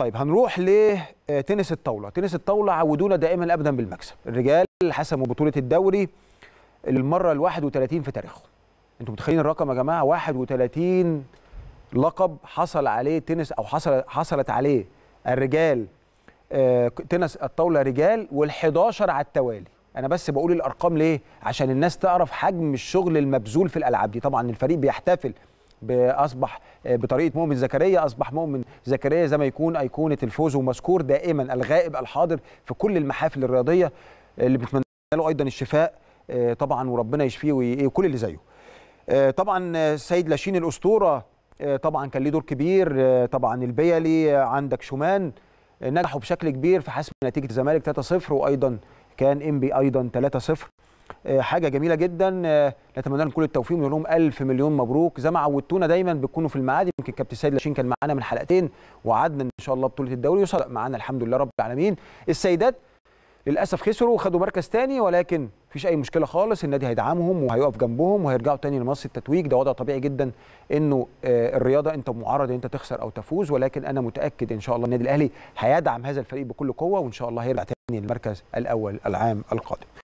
طيب هنروح لتنس آه، الطاوله تنس الطاوله عودونا دائما ابدا بالمكسب الرجال حسموا بطوله الدوري للمره ال31 في تاريخهم انتوا متخيلين الرقم يا جماعه 31 لقب حصل عليه تنس او حصل حصلت عليه الرجال آه، تنس الطاوله رجال وال11 على التوالي انا بس بقول الارقام ليه عشان الناس تعرف حجم الشغل المبذول في الالعاب دي طبعا الفريق بيحتفل اصبح آه، بطريقه مؤمن زكريا اصبح مؤمن زكريا زي ما يكون ايقونه الفوز ومذكور دائما الغائب الحاضر في كل المحافل الرياضيه آه، اللي بتمنى له ايضا الشفاء آه، طبعا وربنا يشفيه إيه، وكل اللي زيه طبعا السيد لاشين الاسطوره طبعا كان ليه دور كبير طبعا البيلي عندك شومان نجحوا بشكل كبير في حسم نتيجه الزمالك 3-0 وايضا كان انبي ايضا 3-0 آه، حاجه جميله جدا آه، نتمنى لهم كل التوفيق ونقول لهم الف مليون مبروك زي ما عودتونا دايما بتكونوا في الميعاد يمكن كابتن سيد لاشين كان معانا من حلقتين وعدنا ان شاء الله بطوله الدوري وصدق معانا الحمد لله رب العالمين السيدات للاسف خسروا وخدوا مركز تاني ولكن مفيش اي مشكله خالص النادي هيدعمهم وهيقف جنبهم وهيرجعوا تاني لمنصه التتويج ده وضع طبيعي جدا انه آه، الرياضه انت معرض ان انت تخسر او تفوز ولكن انا متاكد ان شاء الله النادي الاهلي هيدعم هذا الفريق بكل قوه وان شاء الله هيرجع تاني للمركز الاول العام القادم